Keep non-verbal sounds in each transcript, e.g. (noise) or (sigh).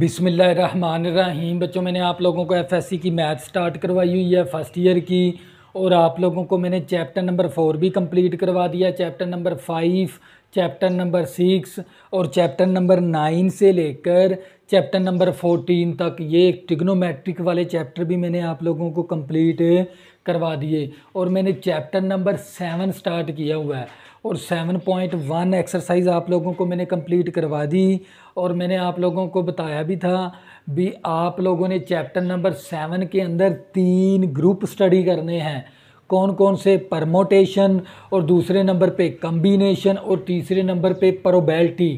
बिसमीम बच्चों मैंने आप लोगों को एफएससी की मैथ स्टार्ट करवाई हुई है फर्स्ट ईयर की और आप लोगों को मैंने चैप्टर नंबर फोर भी कंप्लीट करवा दिया chapter number five chapter number six और चैप्टर नंबर नाइन से लेकर चैप्टर नंबर फोर्टीन तक ये टिग्नोमेट्रिक वाले चैप्टर भी मैंने आप लोगों को कंप्लीट करवा दिए और मैंने चैप्टर नंबर सेवन स्टार्ट किया हुआ है और 7.1 एक्सरसाइज आप लोगों को मैंने कंप्लीट करवा दी और मैंने आप लोगों को बताया भी था भी आप लोगों ने चैप्टर नंबर सेवन के अंदर तीन ग्रुप स्टडी करने हैं कौन कौन से परमोटेशन और दूसरे नंबर पे कम्बिनेशन और तीसरे नंबर पे प्रोबेल्टी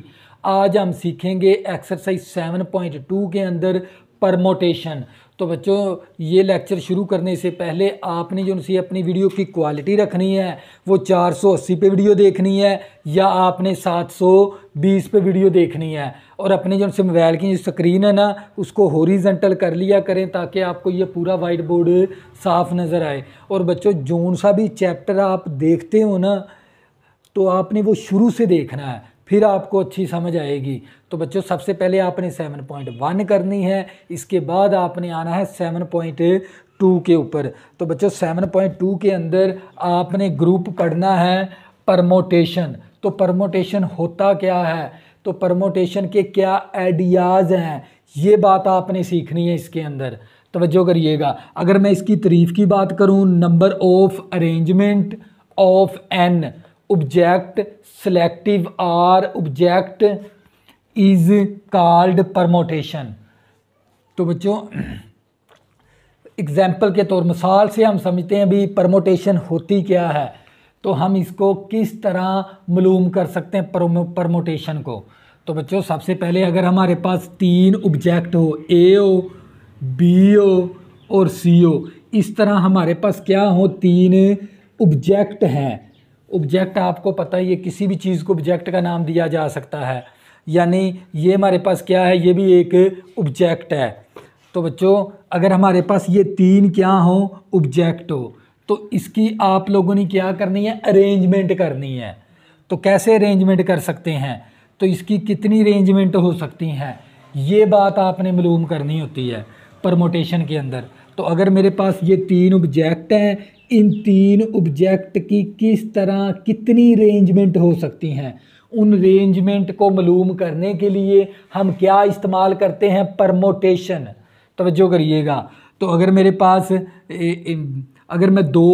आज हम सीखेंगे एक्सरसाइज 7.2 के अंदर परमोटेशन तो बच्चों ये लेक्चर शुरू करने से पहले आपने जो सी अपनी वीडियो की क्वालिटी रखनी है वो 480 पे वीडियो देखनी है या आपने 720 पे वीडियो देखनी है और अपने जो मोबाइल की जो स्क्रीन है ना उसको होरिजेंटल कर लिया करें ताकि आपको ये पूरा वाइट बोर्ड साफ नज़र आए और बच्चों जौन सा भी चैप्टर आप देखते हो ना तो आपने वो शुरू से देखना है फिर आपको अच्छी समझ आएगी तो बच्चों सबसे पहले आपने सेवन पॉइंट वन करनी है इसके बाद आपने आना है सेवन पॉइंट टू के ऊपर तो बच्चों सेवन पॉइंट टू के अंदर आपने ग्रुप पढ़ना है परमोटेशन तो परमोटेशन होता क्या है तो परमोटेशन के क्या आइडियाज़ हैं ये बात आपने सीखनी है इसके अंदर तोज्जो करिएगा अगर मैं इसकी तरीफ़ की बात करूँ number of arrangement of N object selective R object is called permutation तो बच्चों एग्जाम्पल के तौर मिसाल से हम समझते हैं भी परमोटेशन होती क्या है तो हम इसको किस तरह मलूम कर सकते हैं परमोटेशन को तो बच्चों सबसे पहले अगर हमारे पास तीन ऑब्जेक्ट हो ए ओ बी ओ और सी ओ इस तरह हमारे पास क्या हो तीन ऑब्जेक्ट हैं ऑब्जेक्ट आपको पता ही है किसी भी चीज़ को ऑब्जेक्ट का नाम दिया जा सकता है यानी ये हमारे पास क्या है ये भी एक ऑब्जेक्ट है तो बच्चों अगर हमारे पास ये तीन क्या हो ऑब्जेक्ट हो तो इसकी आप लोगों ने क्या करनी है अरेंजमेंट करनी है तो कैसे अरेंजमेंट कर सकते हैं तो इसकी कितनी अरेंजमेंट हो सकती हैं ये बात आपने मलूम करनी होती है परमोटेशन के अंदर तो अगर मेरे पास ये तीन ऑब्जेक्ट हैं इन तीन ऑब्जेक्ट की किस तरह कितनी अरेंजमेंट हो सकती हैं उन रेंजमेंट को मालूम करने के लिए हम क्या इस्तेमाल करते हैं परमोटेशन तवज्जो करिएगा तो अगर मेरे पास ए, ए, अगर मैं दो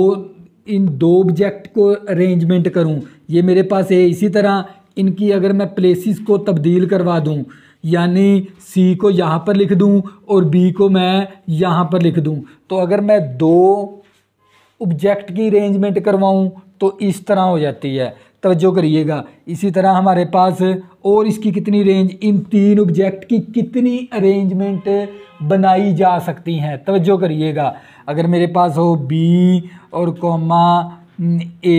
इन दो ऑब्जेक्ट को अरेंजमेंट करूं ये मेरे पास है इसी तरह इनकी अगर मैं प्लेसिस को तब्दील करवा दूं यानी सी को यहाँ पर लिख दूं और बी को मैं यहाँ पर लिख दूं तो अगर मैं दो ऑब्जेक्ट की अरेंजमेंट करवाऊँ तो इस तरह हो जाती है तवज्जो करिएगा इसी तरह हमारे पास और इसकी कितनी रेंज इन तीन ऑब्जेक्ट की कितनी अरेंजमेंट बनाई जा सकती हैं तवज्जो करिएगा अगर मेरे पास हो बी और कॉमा ए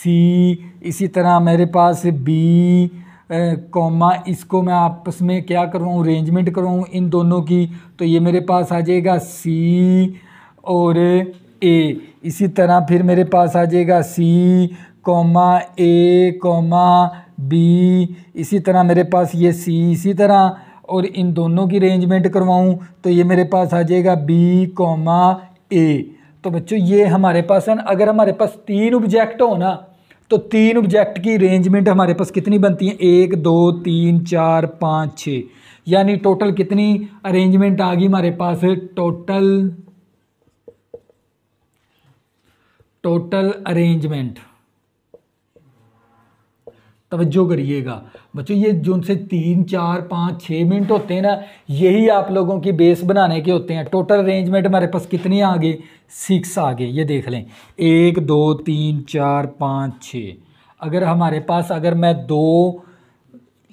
सी इसी तरह मेरे पास बी कॉमा इसको मैं आपस में क्या करवाऊँ अरेंजमेंट करवाऊँ इन दोनों की तो ये मेरे पास आ जाएगा सी और ए इसी तरह फिर मेरे पास आ जाएगा C comma A comma B इसी तरह मेरे पास ये सी इसी तरह और इन दोनों की अरेंजमेंट करवाऊँ तो ये मेरे पास आ जाएगा बी कॉमा ए तो बच्चों ये हमारे पास है अगर हमारे पास तीन ऑब्जेक्ट हो ना तो तीन ऑब्जेक्ट की अरेंजमेंट हमारे पास कितनी बनती है एक दो तीन चार पाँच छः यानी टोटल कितनी अरेंजमेंट आ गई हमारे पास टोटल टोटल अरेंजमेंट तवज्जो करिएगा बच्चों ये जो से तीन चार पाँच छः मिनट होते हैं ना यही आप लोगों की बेस बनाने के होते हैं टोटल अरेंजमेंट हमारे पास कितने आ गए सिक्स आ गए ये देख लें एक दो तीन चार पाँच छः अगर हमारे पास अगर मैं दो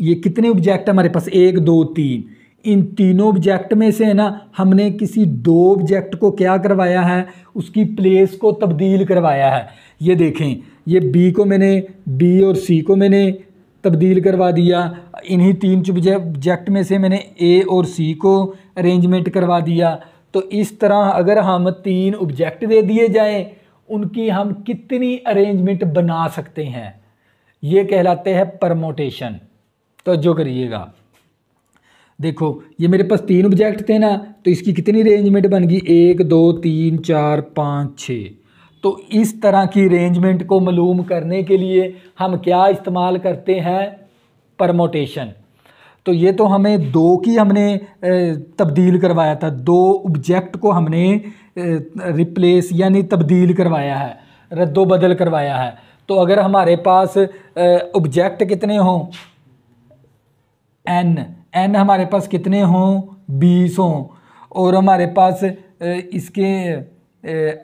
ये कितने ऑब्जेक्ट हमारे पास एक दो तीन इन तीनों ऑब्जेक्ट में से ना हमने किसी दो ऑब्जेक्ट को क्या करवाया है उसकी प्लेस को तब्दील करवाया है ये देखें ये बी को मैंने बी और सी को मैंने तब्दील करवा दिया इन्हीं तीन ऑब्जेक्ट में से मैंने ए और सी को अरेंजमेंट करवा दिया तो इस तरह अगर हम तीन ऑब्जेक्ट दे दिए जाएं उनकी हम कितनी अरेंजमेंट बना सकते हैं ये कहलाते हैं परमोटेशन तो जो करिएगा देखो ये मेरे पास तीन ऑब्जेक्ट थे ना तो इसकी कितनी अरेंजमेंट बन गई एक दो तीन चार पाँच छः तो इस तरह की अरेंजमेंट को मालूम करने के लिए हम क्या इस्तेमाल करते हैं परमोटेशन तो ये तो हमें दो की हमने तब्दील करवाया था दो ऑब्जेक्ट को हमने रिप्लेस यानी तब्दील करवाया है रद्दो बदल करवाया है तो अगर हमारे पास ऑब्जेक्ट कितने हों एन एन हमारे पास कितने हों बीस हों और हमारे पास इसके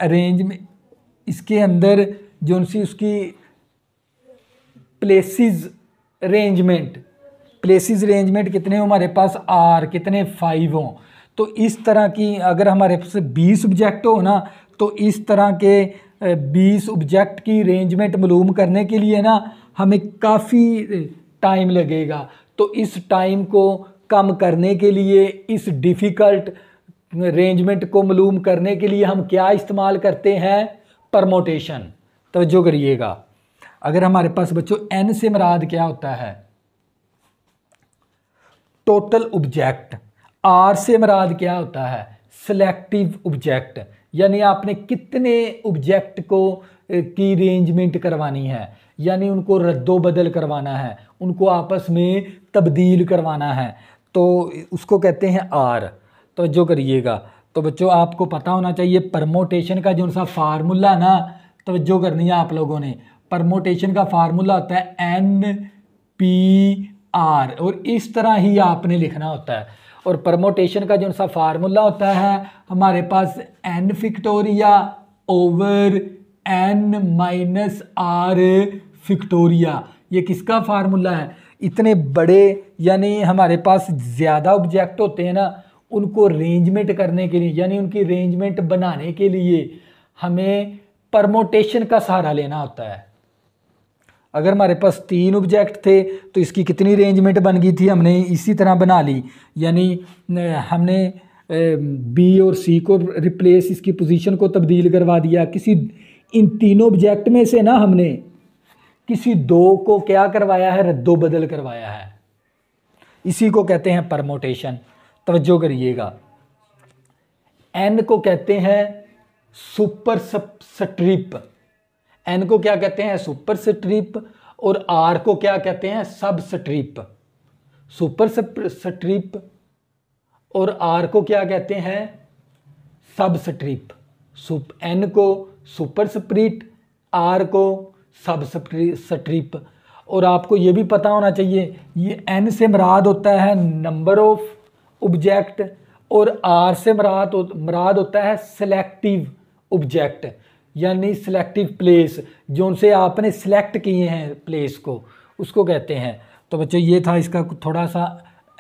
अरेंज में इसके अंदर जो सी उसकी प्लेसिस अरेंजमेंट प्लेसिस अरेंजमेंट कितने हों हमारे पास आर कितने फाइव हों तो इस तरह की अगर हमारे पास बीस ऑब्जेक्ट हो ना तो इस तरह के बीस ऑब्जेक्ट की अरेंजमेंट मलूम करने के लिए ना हमें काफ़ी टाइम लगेगा तो इस टाइम को कम करने के लिए इस डिफ़िकल्ट अरेंजमेंट को मलूम करने के लिए हम क्या इस्तेमाल करते हैं परमोटेशन तवज्जो करिएगा अगर हमारे पास बच्चों एन से मराद क्या होता है टोटल ऑब्जेक्ट आर से मराद क्या होता है सेलेक्टिव ऑब्जेक्ट यानी आपने कितने ऑब्जेक्ट को की रेंजमेंट करवानी है यानी उनको रद्दो बदल करवाना है उनको आपस में तब्दील करवाना है तो उसको कहते हैं आर तो जो करिएगा तो बच्चों आपको पता होना चाहिए परमोटेशन का जो सा फार्मूला ना तोज्जो करनी है आप लोगों ने परमोटेशन का फार्मूला होता है एन पी आर और इस तरह ही आपने लिखना होता है और परमोटेशन का जो सा फार्मूला होता है हमारे पास N factorial over N minus are factorial ये किसका फार्मूला है इतने बड़े यानी हमारे पास ज़्यादा ऑब्जेक्ट होते हैं ना उनको अरेंजमेंट करने के लिए यानी उनकी अरेंजमेंट बनाने के लिए हमें परमोटेशन का सहारा लेना होता है अगर हमारे पास तीन ऑब्जेक्ट थे तो इसकी कितनी अरेंजमेंट बन गई थी हमने इसी तरह बना ली यानी हमने बी और सी को रिप्लेस इसकी पोजीशन को तब्दील करवा दिया किसी इन तीनों ऑब्जेक्ट में से ना हमने किसी दो को क्या करवाया है रद्दो बदल करवाया है इसी को कहते हैं परमोटेशन तवज्जो करिएगा एन को कहते हैं सुपर स्ट्रिप एन को क्या कहते हैं सुपर स्ट्रिप और आर को क्या कहते हैं सब स्ट्रिप सुपर स्ट्रिप और आर को क्या कहते हैं सब स्ट्रिप सुप एन को सुपर स्प्रिट आर को सब स्ट्रिप और आपको ये भी पता होना चाहिए ये एन से मराद होता है नंबर ऑफ ऑब्जेक्ट और आर से मराद मराद होता है सेलेक्टिव ऑब्जेक्ट यानी सेलेक्टिव प्लेस जो उनसे आपने सेलेक्ट किए हैं प्लेस को उसको कहते हैं तो बच्चों ये था इसका थोड़ा सा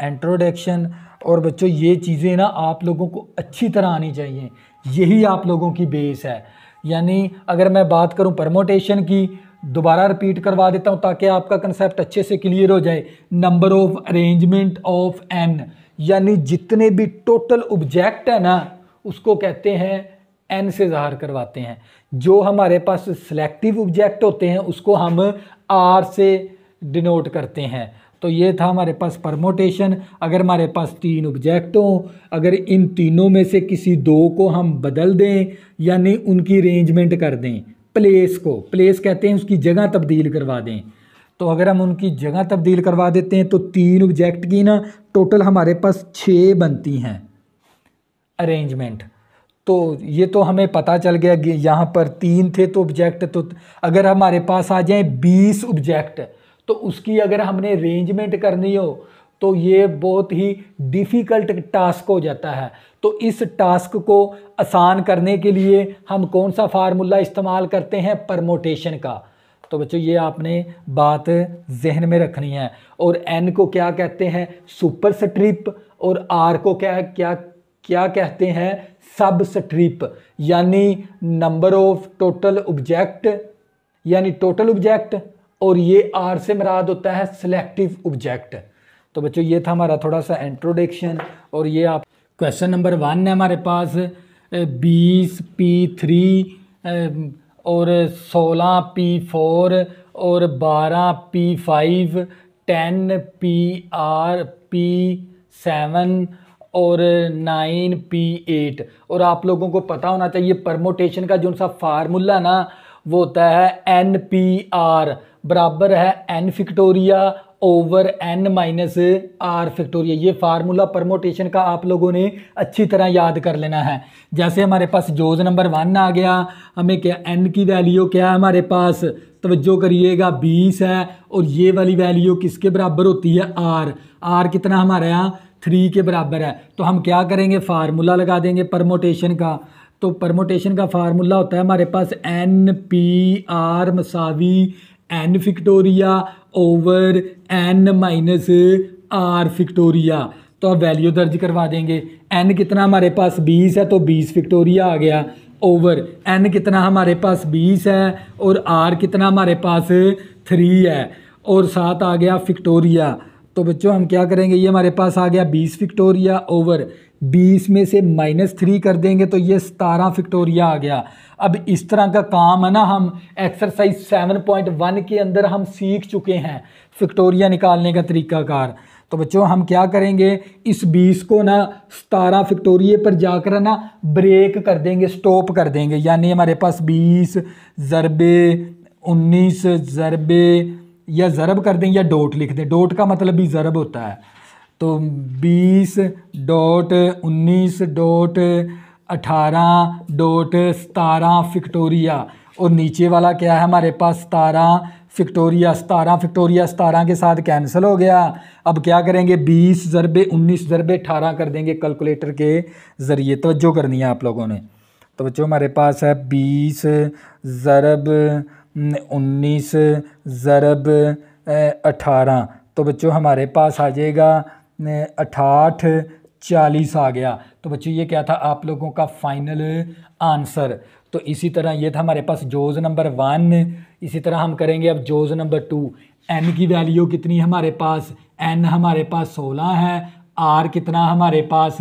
इंट्रोडक्शन और बच्चों ये चीज़ें ना आप लोगों को अच्छी तरह आनी चाहिए यही आप लोगों की बेस है यानी अगर मैं बात करूं परमोटेशन की दोबारा रिपीट करवा देता हूं ताकि आपका कंसेप्ट अच्छे से क्लियर हो जाए number of arrangement of N यानी जितने भी टोटल ऑब्जेक्ट है ना उसको कहते हैं एन से ज़ाहर करवाते हैं जो हमारे पास सेलेक्टिव ऑब्जेक्ट होते हैं उसको हम आर से डिनोट करते हैं तो ये था हमारे पास परमोटेशन अगर हमारे पास तीन ऑब्जेक्ट हों अगर इन तीनों में से किसी दो को हम बदल दें यानी उनकी अरेंजमेंट कर दें प्लेस को प्लेस कहते हैं उसकी जगह तब्दील करवा दें तो अगर हम उनकी जगह तब्दील करवा देते हैं तो तीन ऑब्जेक्ट की ना टोटल हमारे पास छः बनती हैं अरेंजमेंट तो ये तो हमें पता चल गया कि यहाँ पर तीन थे तो ऑब्जेक्ट तो अगर हमारे पास आ जाए बीस ऑब्जेक्ट तो उसकी अगर हमने अरेंजमेंट करनी हो तो ये बहुत ही डिफ़िकल्ट टास्क हो जाता है तो इस टास्क को आसान करने के लिए हम कौन सा फार्मूला इस्तेमाल करते हैं परमोटेशन का तो बच्चों ये आपने बात जहन में रखनी है और एन को क्या कहते हैं सुपर स्ट्रिप और आर को क्या क्या क्या कहते हैं सब स्ट्रिप यानी नंबर ऑफ टोटल ऑब्जेक्ट यानी टोटल ऑब्जेक्ट और ये आर से मराद होता है सिलेक्टिव ऑब्जेक्ट तो बच्चों ये था हमारा थोड़ा सा इंट्रोडक्शन और ये आप क्वेश्चन नंबर वन है हमारे पास बीस पी थ्री और सोलह पी फोर और बारह P five ten P R P seven और नाइन पी एट और आप लोगों को पता होना चाहिए परमोटेशन का जो सा फार्मूला ना वो होता है एन पी आर बराबर है N factorial over N minus are factorial ये फार्मूला परमोटेशन का आप लोगों ने अच्छी तरह याद कर लेना है जैसे हमारे पास जोज नंबर वन आ गया हमें क्या एन की वैल्यू क्या है हमारे पास तवज्जो करिएगा बीस है और ये वाली वैल्यू किसके बराबर होती है आर आर कितना हमारे यहाँ थ्री के बराबर है तो हम क्या करेंगे फार्मूला लगा देंगे परमोटेशन का तो परमोटेशन का फार्मूला होता है हमारे पास एन पी आर मसावी N factorial over N minus are factorial तो आप वैल्यू दर्ज करवा देंगे एन कितना हमारे पास बीस है तो बीस फिक्टोरिया आ गया ओवर एन कितना हमारे पास बीस है और आर कितना हमारे पास थ्री है और साथ आ गया फिक्टोरिया तो बच्चों हम क्या करेंगे ये हमारे पास आ गया बीस फिक्टोरिया ओवर बीस में से माइनस थ्री कर देंगे तो ये सतारह फिक्टोरिया आ गया अब इस तरह का काम है ना हम एक्सरसाइज सेवन पॉइंट वन के अंदर हम सीख चुके हैं फिक्टोरिया निकालने का तरीकाकार तो बच्चों हम क्या करेंगे इस बीस को ना सतारह फिक्टोरिए पर जाकर ना ब्रेक कर देंगे स्टॉप कर देंगे यानी हमारे पास बीस ज़रबे उन्नीस ज़रबे या ज़रब कर दें या डोट लिख दें डोट का मतलब भी ज़रब होता है तो बीस डॉट उन्नीस डॉट अठारह डॉट सतारह फिक्टोरिया और नीचे वाला क्या है हमारे पास सतारह फिक्टोरिया सतारह फिक्टोरिया सतारह के साथ कैंसिल हो गया अब क्या करेंगे बीस ज़रबे उन्नीस ज़रबे अठारह कर देंगे कैलकुलेटर के ज़रिए तवज्जो करनी है आप लोगों ने बच्चों हमारे पास है बीस ज़रब उन्नीस ज़रब अठारह तो बच्चों हमारे पास आ जाएगा अठाठ चालीस आ गया तो बच्चों ये क्या था आप लोगों का फाइनल आंसर तो इसी तरह ये था हमारे पास जोज़ नंबर वन इसी तरह हम करेंगे अब जोज़ नंबर टू एन की वैल्यू कितनी हमारे पास एन हमारे पास सोलह है आर कितना हमारे पास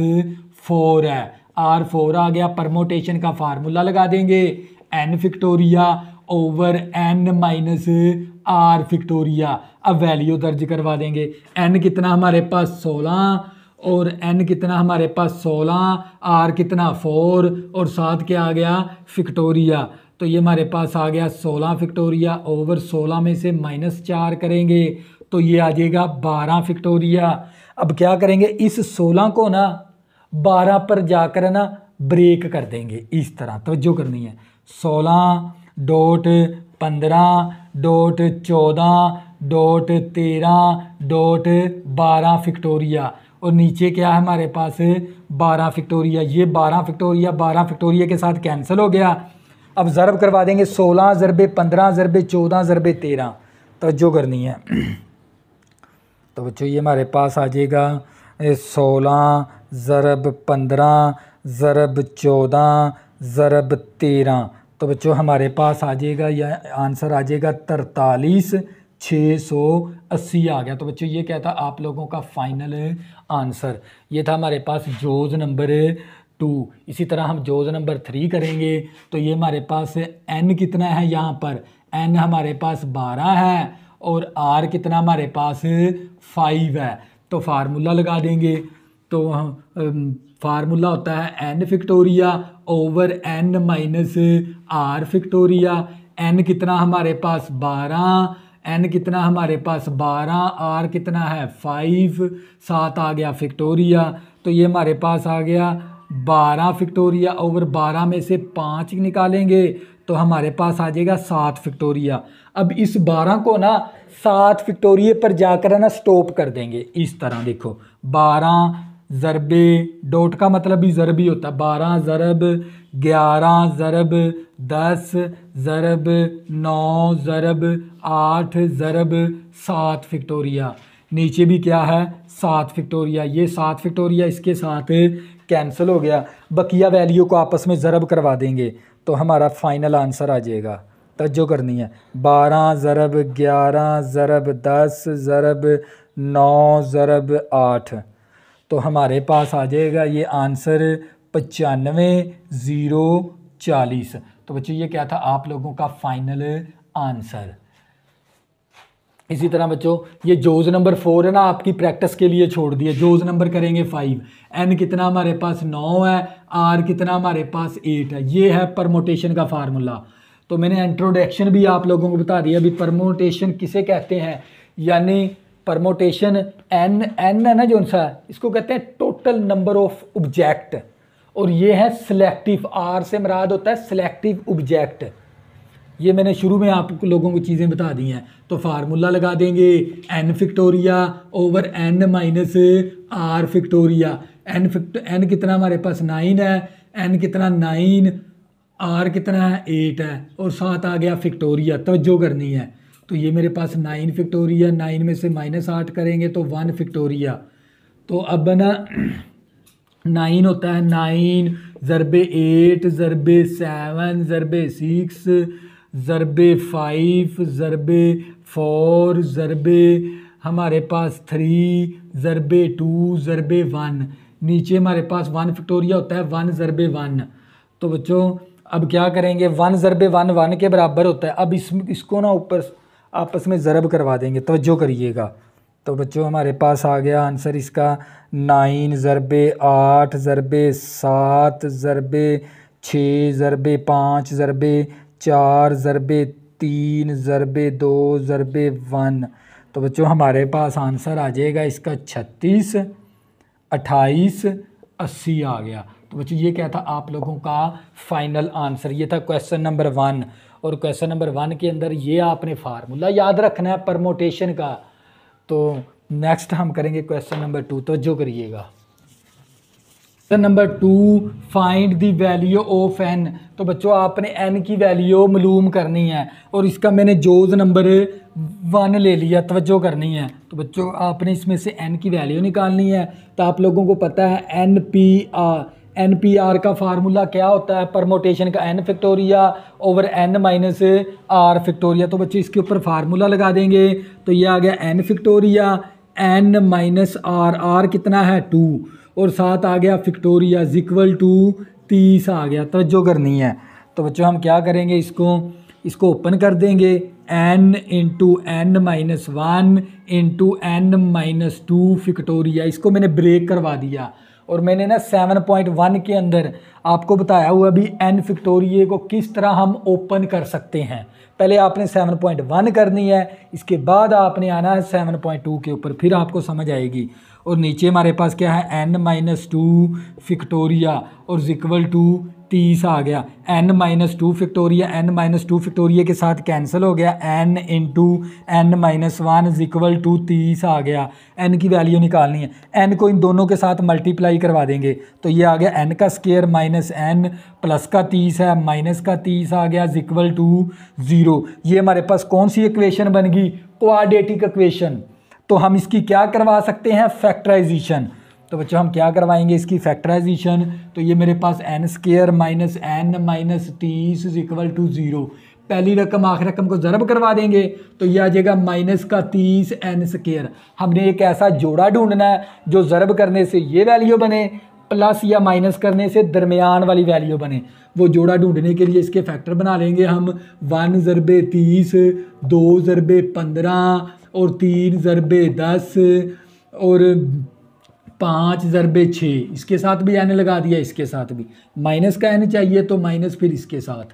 फोर है आर फोर आ गया परमोटेशन का फार्मूला लगा देंगे N factorial over N minus are factorial अब वैल्यू दर्ज करवा देंगे एन कितना हमारे पास सोलह और एन कितना हमारे पास सोलह आर कितना फोर और साथ क्या आ गया फिक्टोरिया तो ये हमारे पास आ गया सोलह फिक्टोरिया ओवर सोलह में से माइनस चार करेंगे तो ये आ जाएगा बारह फिक्टोरिया अब क्या करेंगे इस सोलह को ना बारह पर जाकर ना ब्रेक कर देंगे इस तरह तवज्जो करनी है सोलह डोट पंद्रह डोट चौदह डॉट तेरह डॉट बारह फिक्टोरिया और नीचे क्या है हमारे पास बारह फिक्टोरिया ये बारह फिक्टोरिया बारह फिक्टोरिया के साथ कैंसिल हो गया अब ज़रब करवा देंगे सोलह ज़रबे पंद्रह ज़रबे चौदह ज़रबे तेरह तोज्जो करनी है तो बच्चों ये हमारे पास आ जाएगा सोलह ज़रब पंद्रह ज़रब चौदह ज़रब तेरह तो बच्चों हमारे पास आ जाएगा या आंसर आ जाएगा तरतालीस छः सौ अस्सी आ गया तो बच्चों ये क्या था आप लोगों का फाइनल आंसर ये था हमारे पास जोज नंबर टू इसी तरह हम जोज नंबर थ्री करेंगे तो ये हमारे पास एन कितना है यहाँ पर एन हमारे पास बारह है और आर कितना हमारे पास फाइव है तो फार्मूला लगा देंगे तो फार्मूला होता है N factorial over N minus are factorial N कितना हमारे पास बारह एन कितना हमारे पास बारह आर कितना है फाइव सात आ गया फिक्टोरिया तो ये हमारे पास आ गया बारह फिक्टोरिया ओवर बारह में से पाँच निकालेंगे तो हमारे पास आ जाएगा सात फिक्टोरिया अब इस बारह को ना सात फिक्टोरिए पर जाकर ना स्टॉप कर देंगे इस तरह देखो बारह ज़रबे डॉट का मतलब भी ज़रब ही होता है बारह ज़रब ग्यारह ज़रब दस ज़रब नौ ज़रब आठ ज़रब सात फिक्टोरिया नीचे भी क्या है सात फिक्टोरिया ये सात फिक्टोरिया इसके साथ कैंसिल हो गया बकिया वैल्यू को आपस में ज़रब करवा देंगे तो हमारा फ़ाइनल आंसर आ जाएगा तजो करनी है बारह ज़रब ग्यारह ज़रब दस ज़रब नौ ज़रब आठ तो हमारे पास आ जाएगा ये आंसर पचानवे ज़ीरो चालीस तो बच्चों ये क्या था आप लोगों का फाइनल आंसर इसी तरह बच्चों ये जोज नंबर फोर है ना आपकी प्रैक्टिस के लिए छोड़ दिए जोज नंबर करेंगे फाइव एन कितना हमारे पास नौ है आर कितना हमारे पास एट है ये है परमोटेशन का फार्मूला तो मैंने इंट्रोडक्शन भी आप लोगों को बता दिया अभी परमोटेशन किसे कहते हैं यानी परमोटेशन एन एन है ना जो सा इसको कहते हैं टोटल नंबर ऑफ ऑब्जेक्ट और ये है सिलेक्टिव आर से मराद होता है सिलेक्टिव ऑब्जेक्ट ये मैंने शुरू में आप लोगों को चीज़ें बता दी हैं तो फार्मूला लगा देंगे N factorial over N minus are factorial N fact N कितना हमारे पास नाइन है एन कितना नाइन आर कितना है एट है और साथ आ गया फिक्टोरिया तवज्जो करनी है तो ये मेरे पास नाइन फिक्टोरिया नाइन में से माइनस आठ करेंगे तो वन फिक्टोरिया तो अब ना (clears throat) नाइन होता है नाइन ज़रब एट ज़रब सेवन ज़रब सिक्स ज़रब फाइव ज़रब फोर ज़रब हमारे पास थ्री ज़रब टू ज़रब वन नीचे हमारे पास वन फिक्टोरिया होता है वन ज़रब वन तो बच्चों अब क्या करेंगे वन ज़रब वन वन के बराबर होता है अब इस इसको ना ऊपर आपस में ज़रब करवा देंगे तोज्जो करिएगा तो बच्चों हमारे पास आ गया आंसर इसका नाइन जरबे आठ जरबे सात जरबे छः जरबे पाँच जरबे चार जरबे तीन जरबे दो जरबे वन तो बच्चों हमारे पास आंसर आ जाएगा इसका छत्तीस अट्ठाईस अस्सी आ गया तो बच्चों ये क्या था आप लोगों का फाइनल आंसर ये था क्वेश्चन नंबर वन और क्वेश्चन नंबर वन के अंदर ये आपने फार्मूला याद रखना है परमोटेशन का तो नेक्स्ट हम करेंगे क्वेश्चन नंबर टू तो जो करिएगा number two find the value of N तो बच्चों आपने एन की वैल्यू मलूम करनी है और इसका मैंने जोज नंबर वन ले लिया तवज्जो करनी है तो बच्चों आपने इसमें से एन की वैल्यू निकालनी है तो आप लोगों को पता है N P R N P R का फार्मूला क्या होता है परमोटेशन का N factorial over N minus R factorial तो बच्चे इसके ऊपर फार्मूला लगा देंगे तो ये आ गया N factorial N minus R R कितना है टू और साथ आ गया फिक्टोरिया इक्वल टू तीस आ गया तो करनी है तो बच्चों हम क्या करेंगे इसको इसको ओपन कर देंगे N into N minus one into N minus two factorial इसको मैंने ब्रेक करवा दिया और मैंने ना 7.1 के अंदर आपको बताया हुआ भी एन फिक्टोरिए को किस तरह हम ओपन कर सकते हैं पहले आपने 7.1 करनी है इसके बाद आपने आना है 7.2 के ऊपर फिर आपको समझ आएगी और नीचे हमारे पास क्या है एन माइनस टू फिक्टोरिया और इक्वल टू तीस आ गया N minus two factorial N minus two factorial के साथ कैंसिल हो गया N into N minus one is equal to तीस आ गया एन की वैल्यू निकालनी है एन को इन दोनों के साथ मल्टीप्लाई करवा देंगे तो ये आ गया एन का स्केयर माइनस एन प्लस का तीस है माइनस का तीस आ गया इज इक्वल टू ज़ीरो ये हमारे पास कौन सी इक्वेशन बन गई क्वाडेटिक इक्वेशन तो हम इसकी क्या करवा सकते हैं फैक्टराइजेशन तो बच्चों हम क्या करवाएंगे इसकी फैक्टराइजेशन तो ये मेरे पास n square minus n minus तीस इज इक्वल टू ज़ीरो पहली रकम आखिर रकम को ज़रब करवा देंगे तो ये आ जाएगा माइनस का तीस एन स्केयर हमने एक ऐसा जोड़ा ढूंढना है जो ज़रब करने से ये वैल्यू बने प्लस या माइनस करने से दरमियान वाली वैल्यू बने वो जोड़ा ढूंढने के लिए इसके फैक्टर बना लेंगे हम वन ज़रबे तीस दो ज़रबे पंद्रह और तीन ज़रबे दस और पाँच ज़रबे छः इसके साथ भी एन लगा दिया इसके साथ भी माइनस का एन चाहिए तो माइनस फिर इसके साथ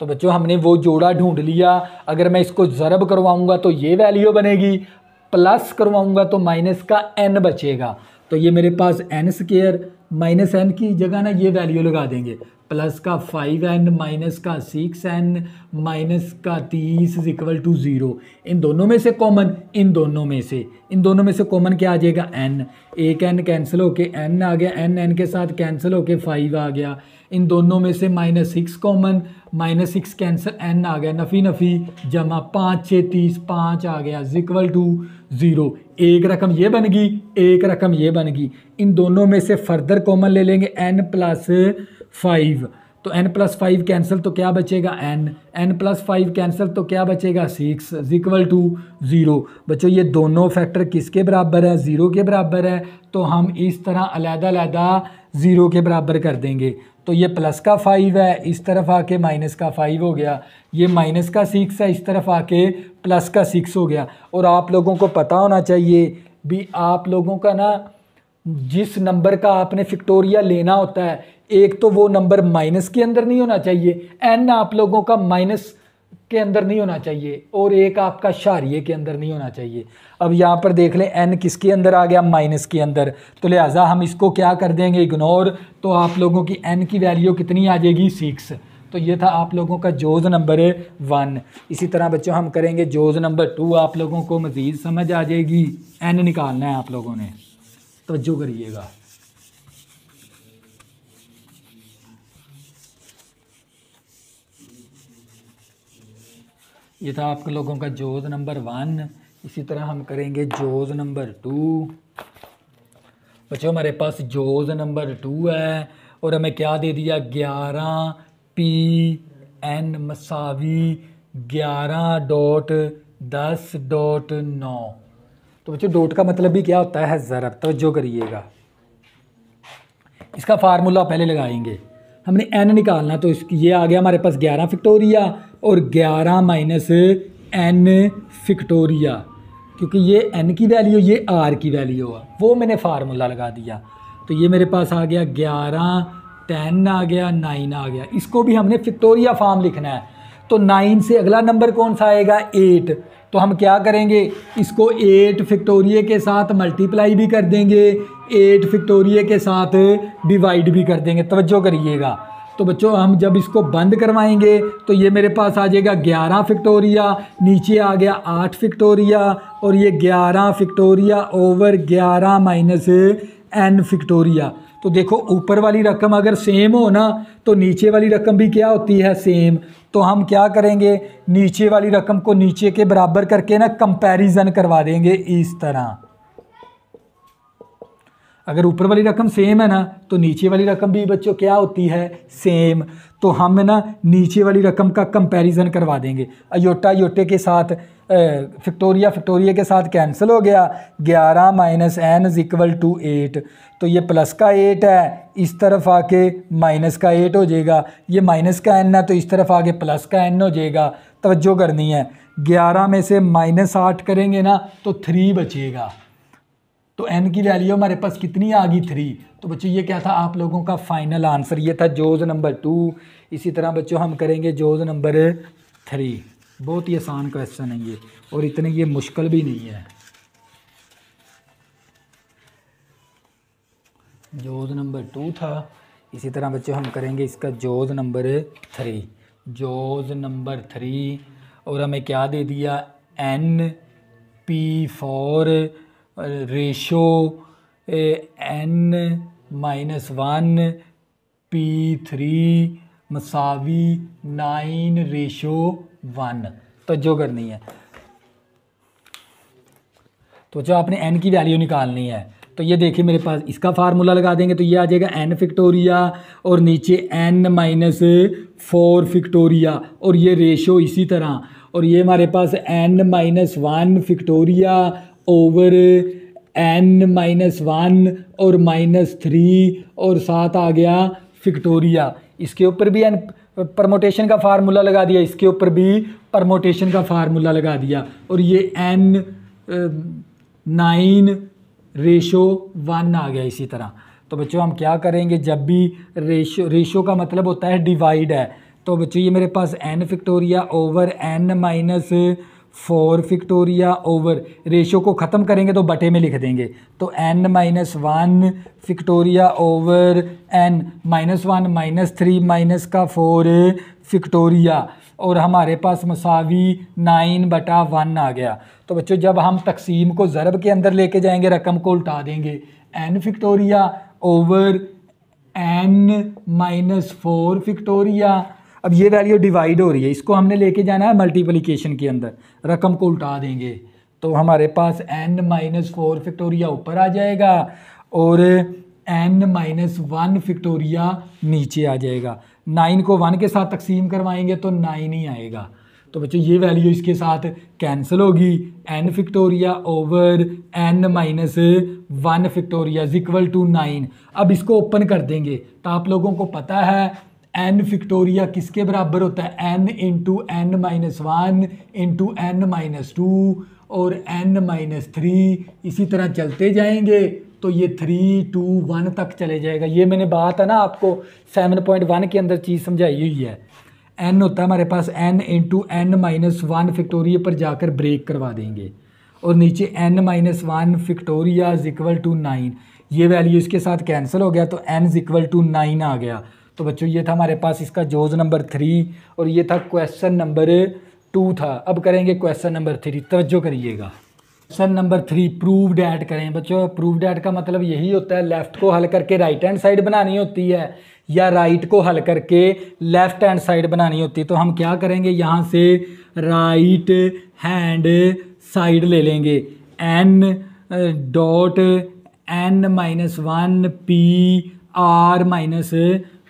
तो बच्चों हमने वो जोड़ा ढूंढ लिया अगर मैं इसको ज़रब करवाऊँगा तो ये वैल्यू बनेगी प्लस करवाऊँगा तो माइनस का एन बचेगा तो ये मेरे पास एन स्केयर माइनस एन की जगह ना ये वैल्यू लगा देंगे प्लस का फाइव एन माइनस का सिक्स एन माइनस का तीस इज इक्वल टू ज़ीरो इन दोनों में से कॉमन इन दोनों में से इन दोनों में से कॉमन क्या आ जाएगा एन एक एन कैंसिल होके एन आ गया एन एन के साथ कैंसिल होके फाइव आ गया इन दोनों में से minus six common minus six cancel n आ गया नफ़ी नफ़ी जमा पाँच छः तीस पाँच आ गया इज इक्वल टू ज़ीरो एक रकम ये गई एक रकम ये बनगी इन दोनों में से फर्दर कॉमन ले लेंगे एन प्लस फाइव तो एन प्लस फाइव कैंसिल तो क्या बचेगा n n plus five cancel तो क्या बचेगा सिक्स इक्वल टू ज़ीरो बच्चों ये दोनों फैक्टर किसके बराबर है ज़ीरो के बराबर है तो हम इस तरह अलहदा अलहदा ज़ीरो के बराबर कर देंगे तो ये प्लस का फाइव है इस तरफ आके माइनस का फाइव हो गया ये माइनस का सिक्स है इस तरफ आके प्लस का सिक्स हो गया और आप लोगों को पता होना चाहिए भी आप लोगों का ना जिस नंबर का आपने फिक्टोरिया लेना होता है एक तो वो नंबर माइनस के अंदर नहीं होना चाहिए एन आप लोगों का माइनस के अंदर नहीं होना चाहिए और एक आपका शारीय के अंदर नहीं होना चाहिए अब यहाँ पर देख लें एन किसके अंदर आ गया माइनस के अंदर तो लिहाजा हम इसको क्या कर देंगे इग्नोर तो आप लोगों की एन की वैल्यू कितनी आ जाएगी सिक्स तो ये था आप लोगों का जोज़ नंबर वन इसी तरह बच्चों हम करेंगे जोज़ नंबर टू आप लोगों को मज़ीद समझ आ जाएगी एन निकालना है आप लोगों ने तोज्जो करिएगा ये था आपके लोगों का जोज नंबर वन इसी तरह हम करेंगे जोज नंबर टू बच्चों हमारे पास जोज नंबर टू है और हमें क्या दे दिया ग्यारह पी एन मसावी ग्यारह डॉट दस डॉट नौ तो बच्चों डॉट का मतलब भी क्या होता है ज़रब तवज्जो करिएगा इसका फार्मूला पहले लगाएंगे हमने एन निकालना तो इसकी ये आ गया हमारे पास ग्यारह फिक्टोरिया और 11 माइनस एन फिक्टोरिया क्योंकि ये एन की वैल्यू ये आर की वैल्यू है वो मैंने फार्मूला लगा दिया तो ये मेरे पास आ गया ग्यारह टेन आ गया नाइन आ गया इसको भी हमने फिक्टोरिया फार्म लिखना है तो नाइन से अगला नंबर कौन सा आएगा एट तो हम क्या करेंगे इसको एट फिक्टोरिए के साथ मल्टीप्लाई भी कर देंगे एट फिक्टोरिए के साथ डिवाइड भी कर देंगे तवज्जो करिएगा तो बच्चों हम जब इसको बंद करवाएंगे तो ये मेरे पास आ जाएगा ग्यारह फिक्टोरिया नीचे आ गया आठ फिक्टोरिया और ये ग्यारह फिक्टोरिया ओवर ग्यारह माइनस एन फिक्टोरिया तो देखो ऊपर वाली रकम अगर सेम हो ना तो नीचे वाली रकम भी क्या होती है सेम तो हम क्या करेंगे नीचे वाली रकम को नीचे के बराबर करके ना कंपैरिजन करवा देंगे इस तरह अगर ऊपर वाली रकम सेम है ना तो नीचे वाली रकम भी बच्चों क्या होती है सेम तो हम ना नीचे वाली रकम का कंपैरिजन करवा देंगे अयोटा अयोटे के साथ फिक्टोरिया फिक्टोरिया के साथ कैंसिल हो गया ग्यारह minus n is equal to eight तो ये प्लस का एट है इस तरफ आके माइनस का एट हो जाएगा ये माइनस का एन है तो इस तरफ आके प्लस का एन हो जाएगा तवज्जो करनी है ग्यारह में से माइनस आठ करेंगे ना तो थ्री बचेगा तो एन की वैल्यू हमारे पास कितनी आ गई थ्री तो बच्चों ये क्या था आप लोगों का फाइनल आंसर ये था जोज नंबर टू इसी तरह बच्चों हम करेंगे जोज नंबर थ्री बहुत ही आसान क्वेश्चन है ये और इतने ये मुश्किल भी नहीं है जोज नंबर टू था इसी तरह बच्चों हम करेंगे इसका जोज नंबर थ्री जोज नंबर थ्री और हमें क्या दे दिया n P four ratio n minus one P three मसावी नाइन रेशो वन तोज्जो करनी है तो जो आपने एन की वैल्यू निकालनी है तो ये देखिए मेरे पास इसका फार्मूला लगा देंगे तो ये आ जाएगा एन फिक्टोरिया और नीचे एन माइनस फोर फिक्टोरिया और ये रेशो इसी तरह और ये हमारे पास n minus one factorial over N minus one और माइनस थ्री और साथ आ गया फिक्टोरिया इसके ऊपर भी एन परमोटेशन का फार्मूला लगा दिया इसके ऊपर भी परमोटेशन का फार्मूला लगा दिया और ये एन नाइन रेशो वन आ गया इसी तरह तो बच्चों हम क्या करेंगे जब भी रेशो रेशो का मतलब होता है डिवाइड है तो बच्चों ये मेरे पास N factorial over N minus four factorial over ratio को ख़त्म करेंगे तो बटे में लिख देंगे तो n minus one factorial over N minus one minus three minus का फोर फिक्टोरिया और हमारे पास मसावी नाइन बटा वन आ गया तो बच्चों जब हम तकसीम को ज़रब के अंदर लेके जाएंगे रकम को उल्टा देंगे N factorial over N minus four factorial अब ये वैल्यू डिवाइड हो रही है इसको हमने लेके जाना है मल्टीप्लिकेशन के अंदर रकम को उल्टा देंगे तो हमारे पास एन माइनस फोर फिक्टोरिया ऊपर आ जाएगा और एन माइनस वन फिक्टोरिया नीचे आ जाएगा नाइन को वन के साथ तकसीम करवाएंगे तो नाइन ही आएगा तो बच्चों ये वैल्यू इसके साथ कैंसिल होगी n factorial over N minus one factorial is equal to nine अब इसको ओपन कर देंगे तो आप लोगों को पता है एन फिक्टोरिया किसके बराबर होता है n into N minus one into N minus two और एन माइनस थ्री इसी तरह चलते जाएंगे तो ये थ्री टू वन तक चले जाएगा ये मैंने बात है ना आपको सेवन पॉइंट वन के अंदर चीज़ समझाई हुई है एन होता है हमारे पास n into N minus one factorial पर जाकर ब्रेक करवा देंगे और नीचे n minus one factorial is equal to nine ये वैल्यू इसके साथ कैंसिल हो गया तो n is equal to nine आ गया तो बच्चों ये था हमारे पास इसका जोज नंबर थ्री और ये था क्वेश्चन नंबर टू था अब करेंगे क्वेश्चन नंबर थ्री तवज्जो करिएगा question number three prove that करें बच्चों प्रूव डैट का मतलब यही होता है लेफ्ट को हल करके राइट हैंड साइड बनानी होती है या राइट को हल करके लेफ्ट हैंड साइड बनानी होती है तो हम क्या करेंगे यहाँ से राइट हैंड साइड ले लेंगे n dot n minus one P r minus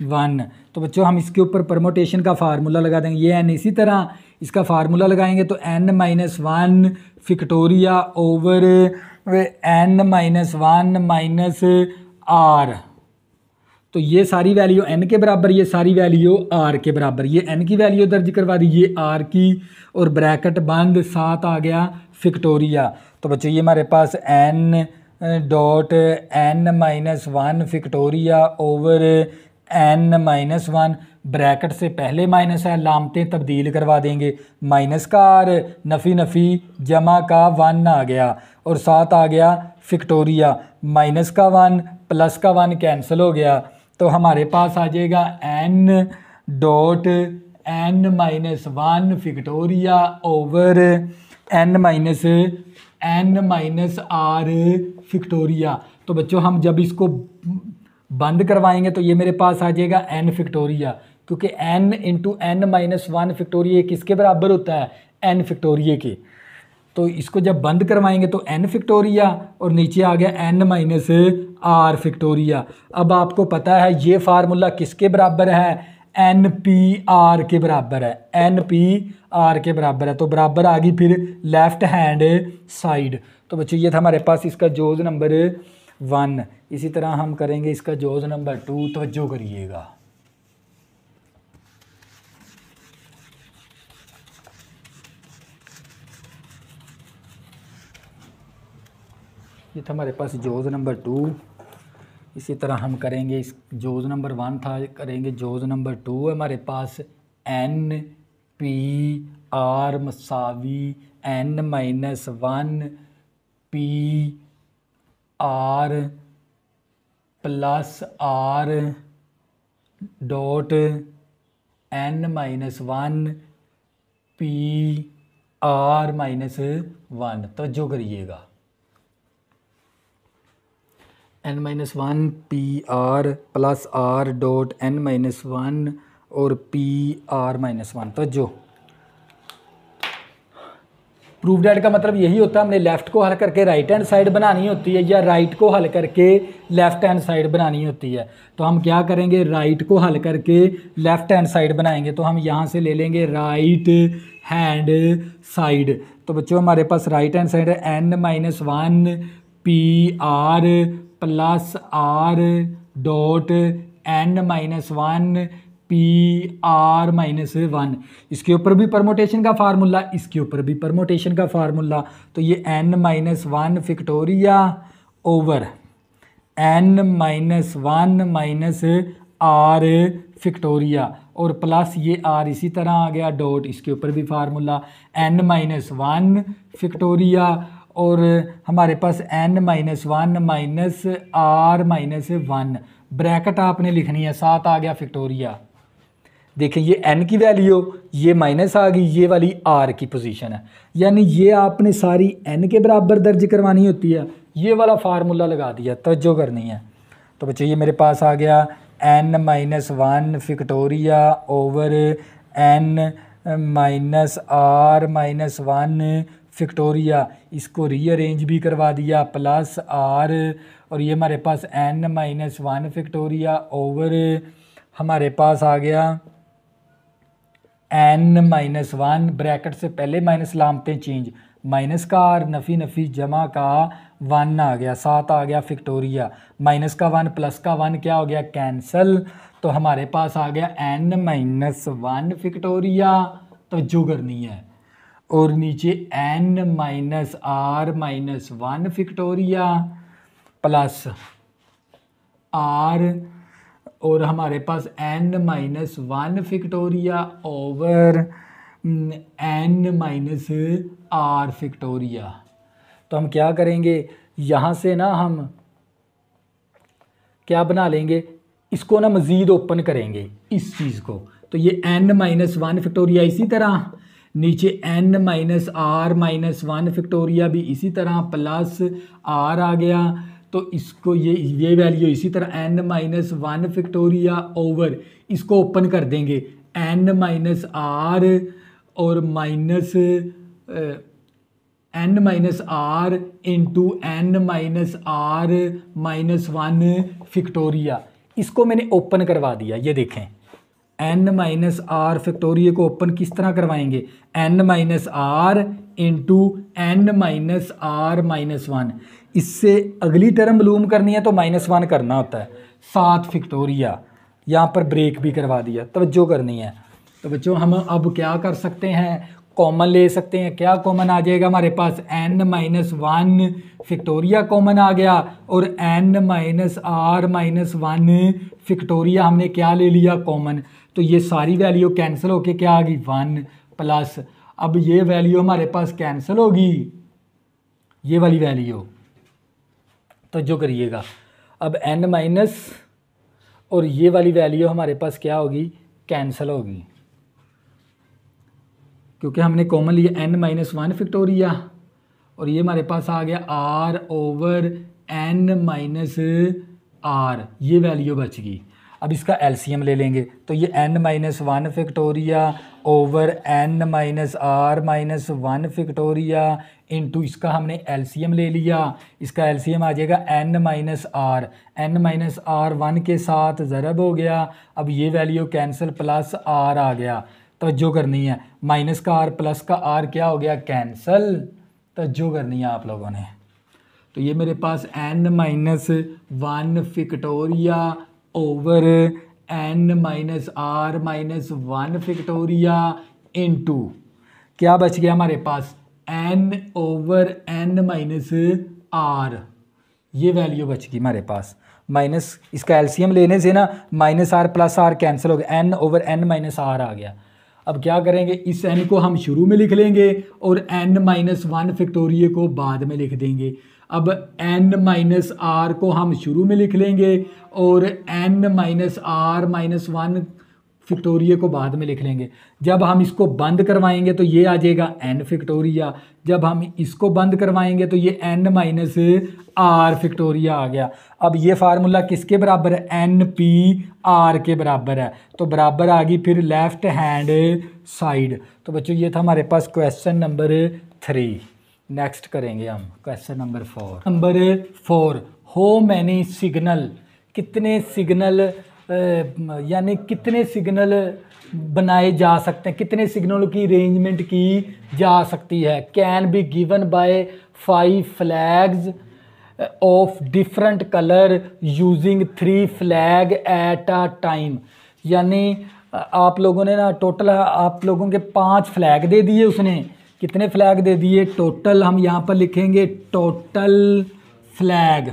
one तो बच्चों हम इसके ऊपर प्रमोटेशन का फार्मूला लगा देंगे ये एन इसी तरह इसका फार्मूला लगाएंगे तो n minus one factorial over N minus one minus r तो ये सारी वैल्यू एन के बराबर ये सारी वैल्यू आर के बराबर ये एन की वैल्यू दर्ज करवा दी ये आर की और ब्रैकेट बंद सात आ गया फिक्टोरिया तो बच्चों ये हमारे पास n dot n minus one factorial over N minus one bracket से पहले माइनस है लामते तब्दील करवा देंगे माइनस का आर नफ़ी नफ़ी जमा का वन आ गया और साथ आ गया फिक्टोरिया माइनस का वन प्लस का वन कैंसिल हो गया तो हमारे पास आ जाएगा n dot n minus one factorial over N minus n minus are factorial तो बच्चों हम जब इसको बंद करवाएंगे तो ये मेरे पास आ जाएगा एन फिक्टोरिया क्योंकि n into N minus one factorial किसके बराबर होता है एन फिक्टोरिया के तो इसको जब बंद करवाएंगे तो एन फिक्टोरिया और नीचे आ गया एन माइनस आर फिक्टोरिया अब आपको पता है ये फार्मूला किसके बराबर है एन पी आर के बराबर है एन पी आर के बराबर है तो बराबर आ गई फिर लेफ्ट हैंड साइड तो बच्चों ये था हमारे पास इसका जोज नंबर वन इसी तरह हम करेंगे इसका जोज नंबर टू तोज्जो करिएगा ये था हमारे पास जोज नंबर टू इसी तरह हम करेंगे इस जोज नंबर वन था करेंगे जोज नंबर टू हमारे पास एन पी आर मसावी n minus one P r plus r dot n minus one P r minus one तो जो करिएगा n minus one P r plus r dot n minus one और P r minus one तो जो proof dead का मतलब यही होता है हमने लेफ्ट को हल करके राइट हैंड साइड बनानी होती है या राइट को हल करके लेफ्ट हैंड साइड बनानी होती है तो हम क्या करेंगे राइट को हल करके लेफ्ट हैंड साइड बनाएंगे तो हम यहाँ से ले लेंगे राइट हैंड साइड तो बच्चों हमारे पास राइट हैंड साइड है n minus one P r plus r dot n minus one P r minus one इसके ऊपर भी परमोटेशन का फार्मूला इसके ऊपर भी परमोटेशन का फार्मूला तो ये n minus one factorial over N minus one minus are factorial और प्लस ये आर इसी तरह आ गया डॉट इसके ऊपर भी formula n minus one factorial और हमारे पास n minus one minus r minus one bracket आपने लिखनी है सात आ गया फिक्टोरिया देखें ये एन की वैल्यू ये माइनस आ गई ये वाली आर की पोजीशन है यानी ये आपने सारी एन के बराबर दर्ज करवानी होती है ये वाला फार्मूला लगा दिया तवज्जो करनी है तो बच्चों ये मेरे पास आ गया N minus one factorial over N minus r minus one factorial इसको रीअरेंज भी करवा दिया प्लस आर और ये हमारे पास n minus one factorial over हमारे पास आ गया एन माइनस वन ब्रैकेट से पहले माइनस लामते चेंज माइनस का आर नफ़ी नफ़ी जमा का वन आ गया सात आ गया फिक्टोरिया माइनस का वन प्लस का वन क्या हो गया कैंसल तो हमारे पास आ गया एन माइनस वन फिक्टोरिया तो जुगर नहीं है और नीचे n minus r minus one factorial plus r और हमारे पास n minus one factorial over N minus are factorial तो हम क्या करेंगे यहाँ से ना हम क्या बना लेंगे इसको ना मज़ीद ओपन करेंगे इस चीज़ को तो ये एन माइनस वन फिक्टोरिया इसी तरह नीचे n minus r minus one factorial भी इसी तरह प्लस आर आ गया तो इसको ये ये वैल्यू इसी तरह n minus one factorial over इसको ओपन कर देंगे एन माइनस आर और minus n minus r into N minus r minus one factorial इसको मैंने ओपन करवा दिया ये देखें एन माइनस आर फिक्टोरिया को ओपन किस तरह करवाएंगे n minus r into N minus r minus one इससे अगली टर्म मालूम करनी है तो माइनस वन करना होता है सात फिक्टोरिया यहाँ पर ब्रेक भी करवा दिया तवज्जो करनी है तो बच्चों हम अब क्या कर सकते हैं कॉमन ले सकते हैं क्या कॉमन आ जाएगा हमारे पास n minus one factorial common आ गया और n minus r minus one factorial हमने क्या ले लिया कॉमन तो ये सारी वैल्यू कैंसिल होके क्या आ गई वन प्लस अब ये वैल्यू हमारे पास कैंसिल होगी ये वाली वैल्यू तोज्जो करिएगा अब एन माइनस और ये वाली वैल्यू हमारे पास क्या होगी कैंसिल होगी क्योंकि हमने कॉमन लिया एन माइनस वन फिक्टोरिया और ये हमारे पास आ गया r over N minus r ये वैल्यू बच गई अब इसका एलसीएम ले लेंगे तो ये n minus one factorial over N minus r minus one factorial into इसका हमने एलसीएम ले लिया इसका एलसीएम आ जाएगा n minus r n minus r one के साथ ज़रब हो गया अब ये वैल्यू कैंसिल प्लस आर आ गया तोज्जो करनी है माइनस का आर प्लस का आर क्या हो गया कैंसल तोज्जो करनी है आप लोगों ने तो ये मेरे पास n minus one factorial over N minus r minus one factorial into क्या बच गया हमारे पास n over N minus r ये वैल्यू बच गई हमारे पास माइनस इसका एलसीएम लेने से ना minus r plus r cancel हो गया n over N minus r आ गया अब क्या करेंगे इस एन को हम शुरू में लिख लेंगे और एन माइनस वन फिक्टोरिया को बाद में लिख देंगे अब एन माइनस आर को हम शुरू में लिख लेंगे और n minus r minus one factorial को बाद में लिख लेंगे जब हम इसको बंद करवाएंगे तो ये आ जाएगा एन फिक्टोरिया जब हम इसको बंद करवाएंगे तो ये एन माइनस आर फिक्टोरिया आ गया अब ये फार्मूला किसके बराबर है एन पी आर के बराबर है तो बराबर आ गई फिर लेफ्ट हैंड साइड तो बच्चों ये था हमारे पास क्वेश्चन नंबर थ्री नेक्स्ट करेंगे हम question number four number four how many signal कितने सिग्नल यानी कितने सिग्नल बनाए जा सकते हैं कितने सिग्नल की अरेंजमेंट की जा सकती है can be given by five flags of different colour using three flag at a time यानी आप लोगों ने ना टोटल आप लोगों के पांच फ्लैग दे दिए उसने कितने फ्लैग दे दिए टोटल हम यहाँ पर लिखेंगे टोटल फ्लैग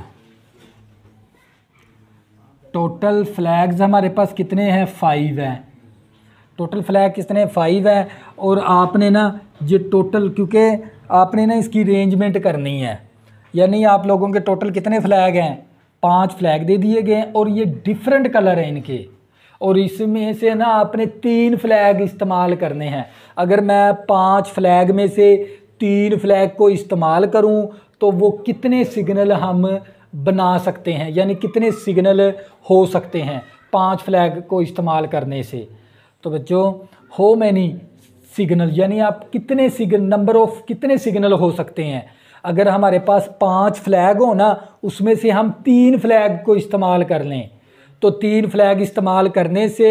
टोटल फ्लैग्स हमारे पास कितने हैं फाइव हैं टोटल फ्लैग कितने फाइव है और आपने ना ये टोटल क्योंकि आपने ना इसकी अरेंजमेंट करनी है यानी आप लोगों के टोटल कितने फ्लैग हैं पांच फ्लैग दे दिए गए हैं और ये डिफरेंट कलर हैं इनके और इसमें से ना आपने तीन फ्लैग इस्तेमाल करने हैं अगर मैं पांच फ्लैग में से तीन फ्लैग को इस्तेमाल करूं तो वो कितने सिग्नल हम बना सकते हैं यानी कितने सिग्नल हो सकते हैं पांच फ्लैग को इस्तेमाल करने से तो बच्चों हो मैनी सिग्नल यानी आप कितने सिग्नल नंबर ऑफ कितने सिग्नल हो सकते हैं अगर हमारे पास पांच फ्लैग हो ना उसमें से हम तीन फ्लैग को इस्तेमाल कर लें तो तीन फ्लैग इस्तेमाल करने से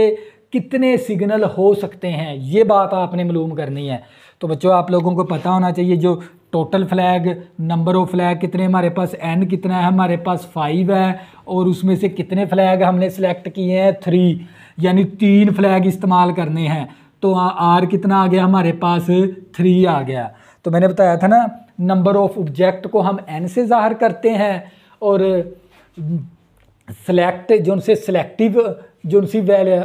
कितने सिग्नल हो सकते हैं ये बात आपने मालूम करनी है तो बच्चों आप लोगों को पता होना चाहिए जो total flag number of flag कितने हमारे पास एन कितना है हमारे पास फाइव है और उसमें से कितने फ्लैग हमने सेलेक्ट किए हैं थ्री यानी तीन फ्लैग इस्तेमाल करने हैं तो आर कितना आ गया हमारे पास थ्री आ गया तो मैंने बताया था ना नंबर ऑफ ऑब्जेक्ट को हम एन से ज़ाहिर करते हैं और सेलेक्ट जो उनसे सेलेक्टिव जो सी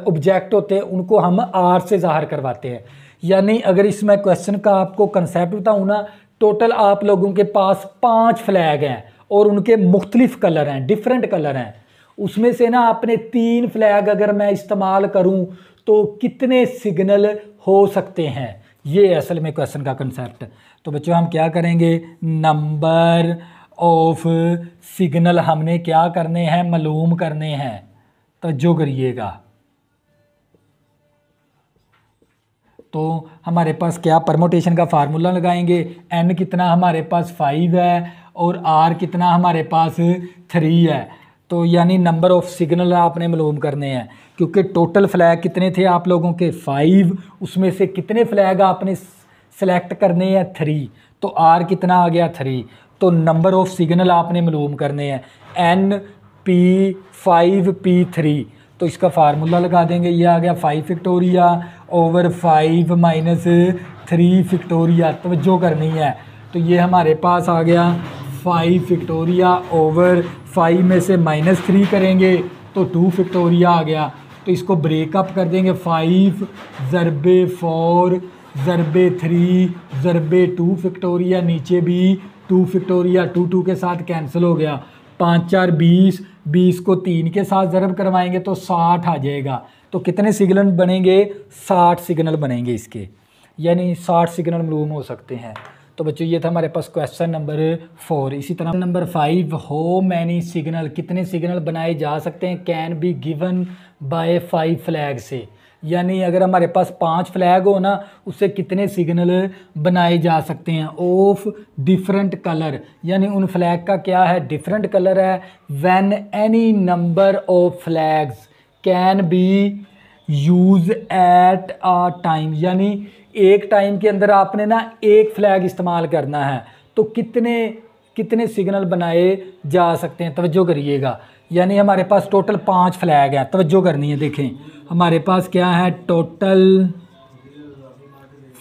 ऑब्जेक्ट होते हैं उनको हम आर से ज़ाहिर करवाते हैं यानी अगर इसमें क्वेश्चन का आपको कंसेप्ट बताऊँ ना टोटल आप लोगों के पास पाँच फ्लैग हैं और उनके मुख्तलिफ कलर हैं डिफरेंट कलर हैं उसमें से ना आपने तीन फ्लैग अगर मैं इस्तेमाल करूं तो कितने सिग्नल हो सकते हैं ये असल में क्वेश्चन का कंसेप्ट तो बच्चों हम क्या करेंगे नंबर ऑफ सिग्नल हमने क्या करने हैं मालूम करने हैं तोज्जो करिएगा तो हमारे पास क्या परमोटेशन का फार्मूला लगाएंगे एन कितना हमारे पास फाइव है और आर कितना हमारे पास थ्री है तो यानी नंबर ऑफ़ सिग्नल आपने मालूम करने हैं क्योंकि टोटल फ्लैग कितने थे आप लोगों के फाइव उसमें से कितने फ्लैग आपने सेलेक्ट करने हैं थ्री तो आर कितना आ गया थ्री तो नंबर ऑफ़ सिग्नल आपने मलूम करने हैं n P five P three तो इसका फार्मूला लगा देंगे ये आ गया five factorial over five minus three factorial तवज्जो करनी है तो ये हमारे पास आ गया फाइव फिक्टोरिया ओवर फाइव में से माइनस थ्री करेंगे तो टू फिक्टोरिया आ गया तो इसको ब्रेकअप कर देंगे फाइव ज़रबे फोर ज़रबे थ्री ज़रबे टू फिक्टोरिया नीचे भी टू फिक्टोरिया टू टू के साथ कैंसिल हो गया पाँच चार बीस बीस को तीन के साथ ज़रब करवाएंगे तो साठ आ जाएगा तो कितने सिग्नल बनेंगे साठ सिग्नल बनेंगे इसके यानी साठ सिग्नल मलूम हो सकते हैं तो बच्चों ये था हमारे पास क्वेश्चन नंबर फोर इसी तरह number five how many signal कितने सिग्नल बनाए जा सकते हैं can be given by five flag से यानी अगर हमारे पास पांच फ्लैग हो ना उससे कितने सिग्नल बनाए जा सकते हैं ऑफ डिफरेंट कलर यानी उन फ्लैग का क्या है डिफरेंट कलर है when any number of flags can be use at a time यानी एक टाइम के अंदर आपने ना एक फ़्लैग इस्तेमाल करना है तो कितने कितने सिग्नल बनाए जा सकते हैं तवज्जो करिएगा यानी हमारे पास टोटल पाँच फ्लैग है तवज्जो करनी है देखें हमारे पास क्या है टोटल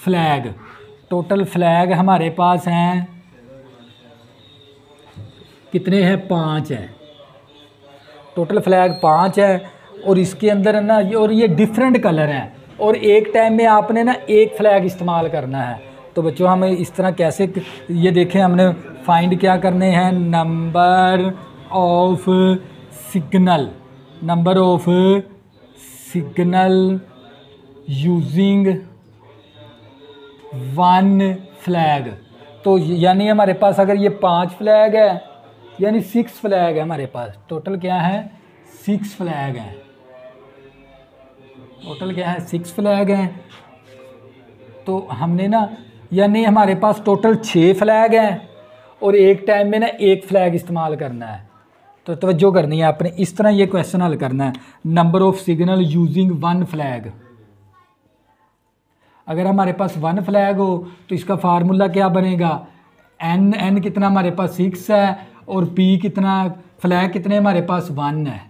फ्लैग टोटल फ्लैग हमारे पास हैं कितने हैं पाँच हैं टोटल फ्लैग पाँच है और इसके अंदर ना और ये डिफरेंट कलर हैं और एक टाइम में आपने ना एक फ़्लैग इस्तेमाल करना है तो बच्चों हम इस तरह कैसे ये देखें हमने फाइंड क्या करने हैं number of signal number of signal using one flag तो यानी हमारे पास अगर ये पांच फ्लैग है यानी सिक्स फ्लैग है हमारे पास टोटल क्या है सिक्स फ्लैग है टोटल क्या है सिक्स फ्लैग हैं तो हमने ना यानी हमारे पास टोटल छः फ्लैग हैं और एक टाइम में ना एक फ्लैग इस्तेमाल करना है तो तवज्जो करनी है आपने इस तरह ये क्वेश्चन हल करना है number of signal using one flag अगर हमारे पास वन फ्लैग हो तो इसका फार्मूला क्या बनेगा एन एन कितना हमारे पास सिक्स है और पी कितना फ्लैग कितने हमारे पास वन है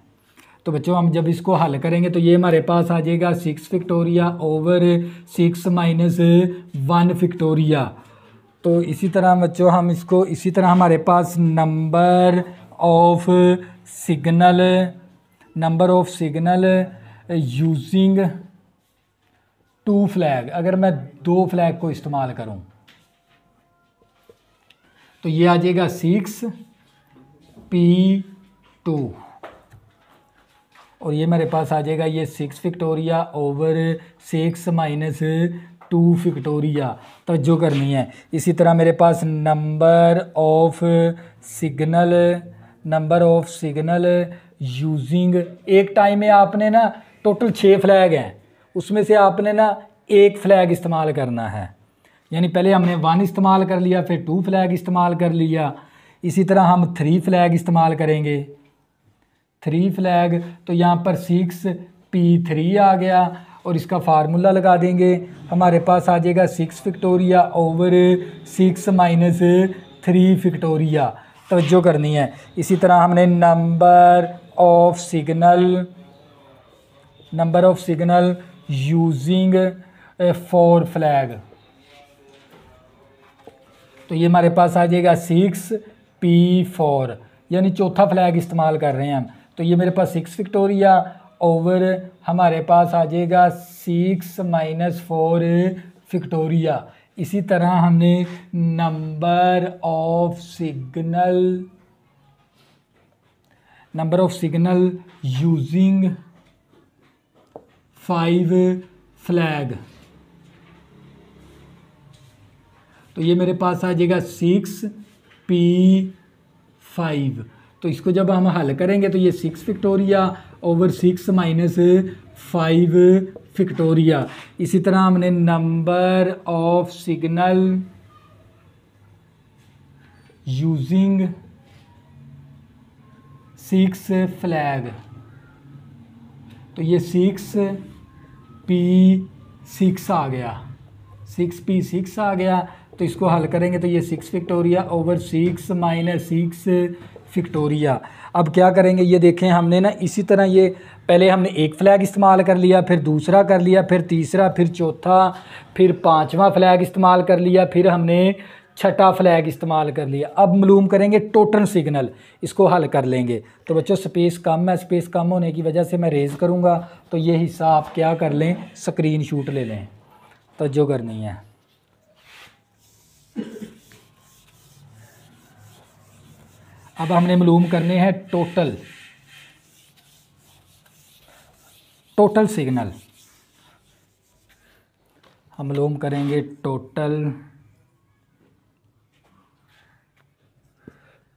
तो बच्चों हम जब इसको हल करेंगे तो ये हमारे पास आ जाएगा six factorial over six minus one factorial तो इसी तरह बच्चों हम इसको इसी तरह हमारे पास number of signal number of signal using two flag अगर मैं दो फ्लैग को इस्तेमाल करूं तो ये आ जाएगा सिक्स पी टू और ये मेरे पास आ जाएगा ये six factorial over six minus two factorial तोज्जो करनी है इसी तरह मेरे पास number of signal number of signal using एक टाइम में आपने ना टोटल छः फ्लैग हैं उसमें से आपने ना एक फ्लैग इस्तेमाल करना है यानी पहले हमने वन इस्तेमाल कर लिया फिर टू फ्लैग इस्तेमाल कर लिया इसी तरह हम थ्री फ्लैग इस्तेमाल करेंगे थ्री फ्लैग तो यहाँ पर सिक्स पी थ्री आ गया और इसका फार्मूला लगा देंगे हमारे पास आ जाएगा six factorial over six minus three factorial तोज्जो करनी है इसी तरह हमने number of signal number of signal using four flag तो ये हमारे पास आ जाएगा सिक्स पी फोर यानी चौथा फ्लैग इस्तेमाल कर रहे हैं हम तो ये मेरे पास सिक्स फिक्टोरिया ओवर हमारे पास आ जाएगा सिक्स माइनस फोर फिक्टोरिया इसी तरह हमने number of signal number of signal using five flag तो ये मेरे पास आ जाएगा सिक्स पी फाइव तो इसको जब हम हल करेंगे तो ये six factorial over six minus five factorial इसी तरह हमने number of signal using six flag तो ये सिक्स पी सिक्स आ गया सिक्स पी सिक्स आ गया तो इसको हल करेंगे तो ये six factorial over six minus six factorial अब क्या करेंगे ये देखें हमने ना इसी तरह ये पहले हमने एक फ़्लैग इस्तेमाल कर लिया फिर दूसरा कर लिया फिर तीसरा फिर चौथा फिर पाँचवा फ़्लैग इस्तेमाल कर लिया फिर हमने छठा फ्लैग इस्तेमाल कर लिया अब मलूम करेंगे टोटल सिग्नल इसको हल कर लेंगे तो बच्चों स्पेस कम है स्पेस कम होने की वजह से मैं रेज़ करूँगा तो ये हिस्सा आप क्या कर लें स्क्रीन शूट ले लें जो करनी है अब हमने मालूम करने हैं टोटल टोटल सिग्नल हम मालूम करेंगे total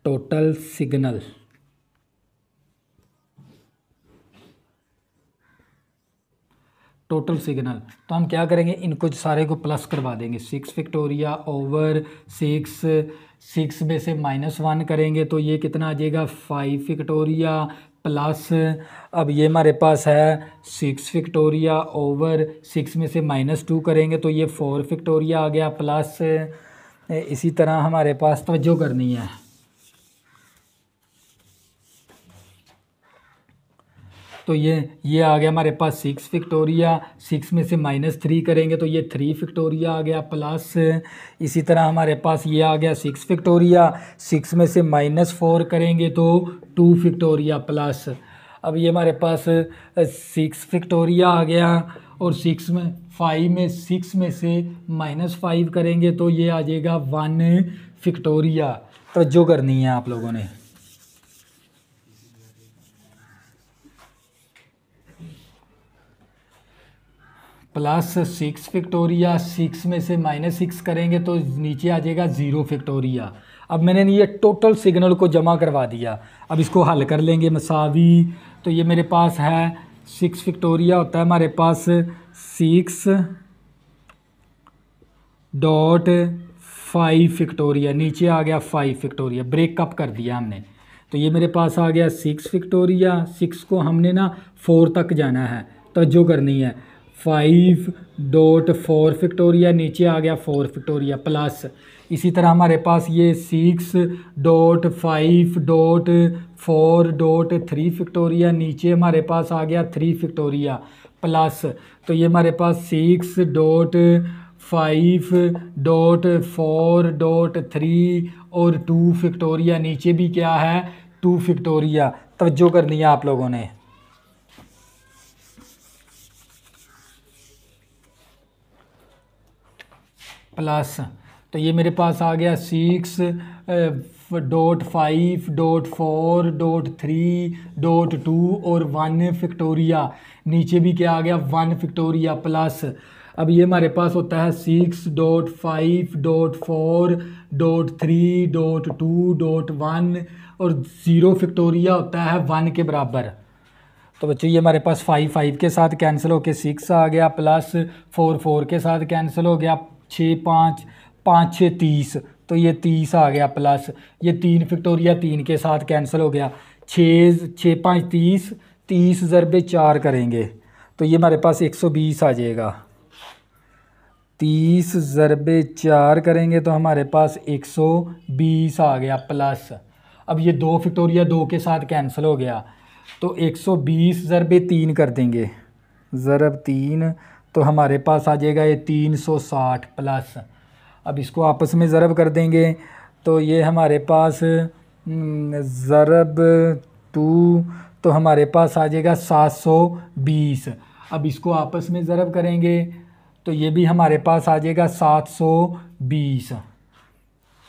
total signal total signal तो हम क्या करेंगे इनको सारे को प्लस करवा देंगे six factorial over six six में से माइनस वन करेंगे तो ये कितना आ जाएगा फाइव विक्टोरिया प्लस अब ये हमारे पास है सिक्स विक्टोरिया ओवर सिक्स में से माइनस टू करेंगे तो ये फोर विक्टोरिया आ गया प्लस इसी तरह हमारे पास तवज्जो करनी है तो ये ये आ गया हमारे पास सिक्स फिक्टोरिया सिक्स में से माइनस थ्री करेंगे तो ये थ्री फिक्टोरिया आ गया प्लस इसी तरह हमारे पास ये आ गया सिक्स फिक्टोरिया सिक्स में से माइनस फोर करेंगे तो टू फिक्टोरिया प्लस अब ये हमारे पास सिक्स फिक्टोरिया आ गया और सिक्स में फाइव में सिक्स में से माइनस फाइव करेंगे तो ये आ जाएगा वन फिक्टोरिया तो जो करनी है आप लोगों ने प्लस सिक्स फिक्टोरिया सिक्स में से माइनस सिक्स करेंगे तो नीचे आ जाएगा ज़ीरो फिक्टोरिया अब मैंने ये टोटल सिग्नल को जमा करवा दिया अब इसको हल कर लेंगे मसावी तो ये मेरे पास है सिक्स फिक्टोरिया होता है हमारे पास सिक्स डॉट फाइव फिक्टोरिया नीचे आ गया फाइव फिक्टोरिया ब्रेकअप कर दिया हमने तो ये मेरे पास आ गया सिक्स फिक्टोरिया सिक्स को हमने ना फोर तक जाना है तोज्जो करनी है फाइव डॉट फोर फिक्टोरिया नीचे आ गया फोर फिक्टोरिया प्लस इसी तरह हमारे पास ये six dot five dot four dot three factorial नीचे हमारे पास आ गया थ्री फिक्टोरिया प्लस तो ये हमारे पास six dot five dot four dot three और टू फिक्टोरिया नीचे भी क्या है टू फिक्टोरिया तवज्जो करनी है आप लोगों ने प्लस तो ये मेरे पास आ गया six dot five dot four dot three dot two और वन फिक्टोरिया नीचे भी क्या आ गया वन फिक्टोरिया प्लस अब ये हमारे पास होता है six dot five dot four dot three dot two dot one और ज़ीरो फिक्टोरिया होता है वन के बराबर तो बच्चों ये हमारे पास फाइव फाइव के साथ कैंसिल होकर सिक्स आ गया प्लस फोर फोर के साथ कैंसिल हो गया छः पाँच पाँच छः तीस तो ये तीस आ गया प्लस ये तीन फिक्टोरिया तीन के साथ कैंसिल हो गया छः छः पाँच तीस तीस ज़रबे चार करेंगे तो ये हमारे पास एक सौ बीस आ जाएगा तीस ज़रबे चार करेंगे तो हमारे पास एक सौ बीस आ गया प्लस अब ये दो फिक्टोरिया दो के साथ कैंसिल हो गया तो एक सौ बीस ज़रबे तीन कर देंगे ज़रब तीन तो हमारे पास आ जाएगा ये तीन सौ साठ प्लस अब इसको आपस में ज़रब कर देंगे तो ये हमारे पास हम्म, ज़रब टू तो हमारे पास आ जाएगा सात सौ बीस अब इसको आपस में ज़रब करेंगे तो ये भी हमारे पास आ जाएगा सात सौ बीस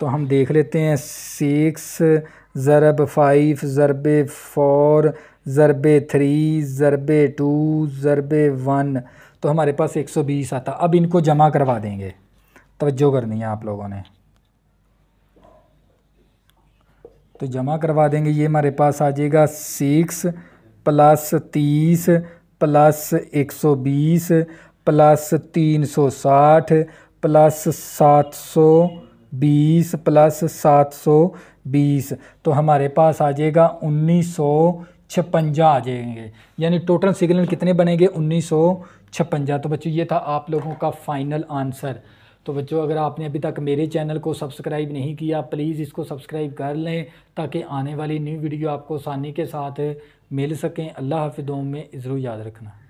तो हम देख लेते हैं सिक्स ज़रब फाइव ज़रब फोर ज़रब थ्री ज़रब टू ज़रब वन तो हमारे पास 120 आता अब इनको जमा करवा देंगे तवज्जो करनी है आप लोगों ने तो जमा करवा देंगे ये हमारे पास आ जाएगा सिक्स प्लस तीस प्लस एक सौ बीस प्लस तीन सौ साठ प्लस सात सौ बीस प्लस सात सौ बीस तो हमारे पास आ जाएगा उन्नीस सौ छपंजा आ जाएंगे यानी टोटल सिग्नल कितने बनेंगे उन्नीस सौ छप्पनजा तो बच्चों ये था आप लोगों का फ़ाइनल आंसर तो बच्चों अगर आपने अभी तक मेरे चैनल को सब्सक्राइब नहीं किया प्लीज़ इसको सब्सक्राइब कर लें ताकि आने वाली न्यू वीडियो आपको आसानी के साथ मिल सकें अल्लाह हाफिदों में ज़रूर याद रखना